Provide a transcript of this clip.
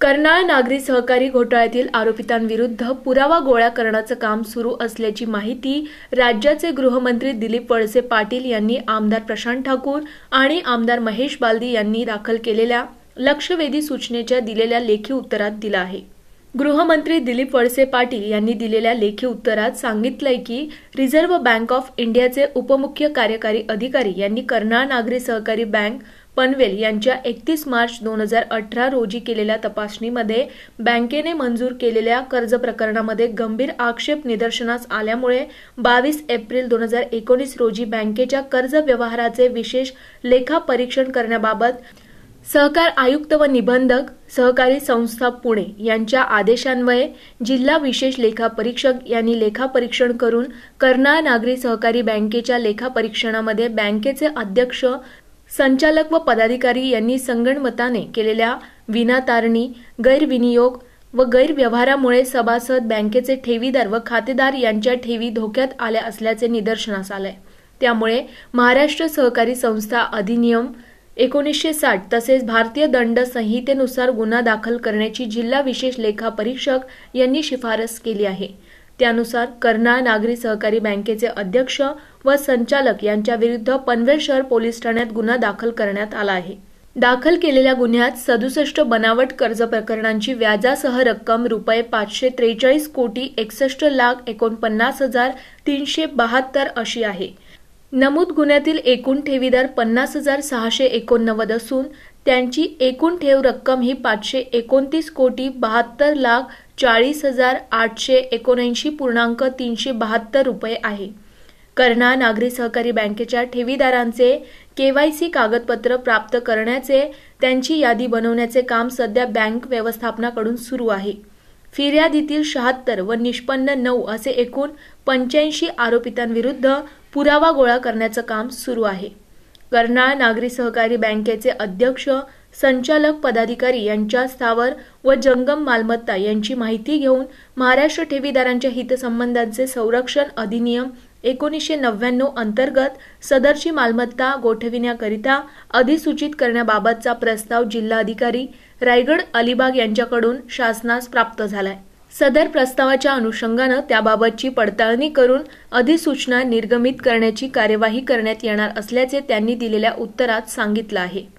कर्नाळ नागरी सहकारी घोटाळ्यातील आरोपितांविरुद्ध पुरावा गोळा करण्याचं काम सुरू असल्याची माहिती राज्याचे गृहमंत्री दिलीप वळसे पाटील यांनी आमदार प्रशांत ठाकूर आणि आमदार महेश बालदी यांनी दाखल केलेल्या लक्षवेधी सूचनेच्या दिलेल्या लेखी उत्तरात दिला आहे गृहमंत्री दिलीप वळसे पाटील यांनी दिलेल्या लेखी उत्तरात सांगितलंय की रिझर्व्ह बँक ऑफ इंडियाचे उपमुख्य कार्यकारी अधिकारी यांनी कर्नाळ नागरी सहकारी बँक पनवेल यांच्या एकतीस मार्च दोन हजार अठरा रोजी केलेल्या तपासणीमध्ये बँकेने मंजूर केलेल्या कर्ज प्रकरणामध्ये गंभीर आक्षेप निदर्शनास आल्यामुळे बावीस एप्रिल दोन हजार एकोणीस रोजी बँकेच्या कर्ज व्यवहाराचे विशेष लेखा परीक्षण करण्याबाबत सहकार आयुक्त व निबंधक सहकारी संस्था पुणे यांच्या आदेशान्वये जिल्हा विशेष लेखा परीक्षक यांनी लेखापरीक्षण करून कर्नाळ नागरी सहकारी बँकेच्या लेखापरीक्षणामध्ये बँकेचे अध्यक्ष संचालक व पदाधिकारी यांनी संगणमताने केलेल्या विनातारणी गैरविनियोग व गैरव्यवहारामुळे सभासद बँकेचे ठेवीदार व खातेदार यांच्या ठेवी धोक्यात आल्या असल्याचे निदर्शनास आले त्यामुळे महाराष्ट्र सहकारी संस्था अधिनियम एकोणीसशे साठ तसेच भारतीय दंड संहितेनुसार गुन्हा दाखल करण्याची जिल्हा विशेष लेखा परीक्षक यांनी शिफारस केली आहे त्यानुसार कर्नाळ नागरी सहकारी बँकेचे अध्यक्ष व संचालक विरुद्ध पनवेल शहर पोलीस ठाण्यात गुन्हा दाखल करण्यात आला आहे दाखल केलेल्या गुन्ह्यात सदुसष्ट बनावट कर्ज प्रकरणांची व्याजासह रक्कम रुपये पाचशे त्रेचाळीस कोटी एकसष्ट लाख एकोणपन्नास हजार तीनशे बहात्तर अशी आहे नमूद गुन्ह्यातील एकूण ठेवीदार पन्नास हजार सहाशे एकोणनव्वद असून त्यांची एकूण ठेव रक्कम ही पाचशे एकोणतीस कोटी बहात्तर लाख चाळीस हजार आठशे एकोणऐंशी पूर्णांक तीनशे बहात्तर रुपये आहे कर्णा नागरी सहकारी बँकेच्या ठेवीदारांचे सी कागदपत्र प्राप्त करण्याचे त्यांची यादी बनवण्याचे काम सध्या बँक व्यवस्थापनाकडून सुरू आहे फिर्यादीतील शहात्तर व निष्पन्न नऊ असे एकूण पंच्याऐंशी आरोपितांविरुद्ध पुरावा गोळा करण्याचं काम सुरू आहे कर्नाळ नागरी सहकारी बँकेचे अध्यक्ष संचालक पदाधिकारी यांच्या स्थावर व जंगम मालमत्ता यांची माहिती घेऊन महाराष्ट्र ठेवीदारांच्या हितसंबंधांचे संरक्षण अधिनियम एकोणीसशे नव्याण्णव अंतर्गत सदरची मालमत्ता गोठविण्याकरिता अधिसूचित करण्याबाबतचा प्रस्ताव जिल्हाधिकारी रायगड अलिबाग यांच्याकडून शासनास प्राप्त झालाय सदर प्रस्तावाच्या अनुषंगानं त्याबाबतची पडताळणी करून अधिसूचना निर्गमित करण्याची कार्यवाही करण्यात येणार असल्याचे त्यांनी दिलेल्या उत्तरात सांगितलं आहे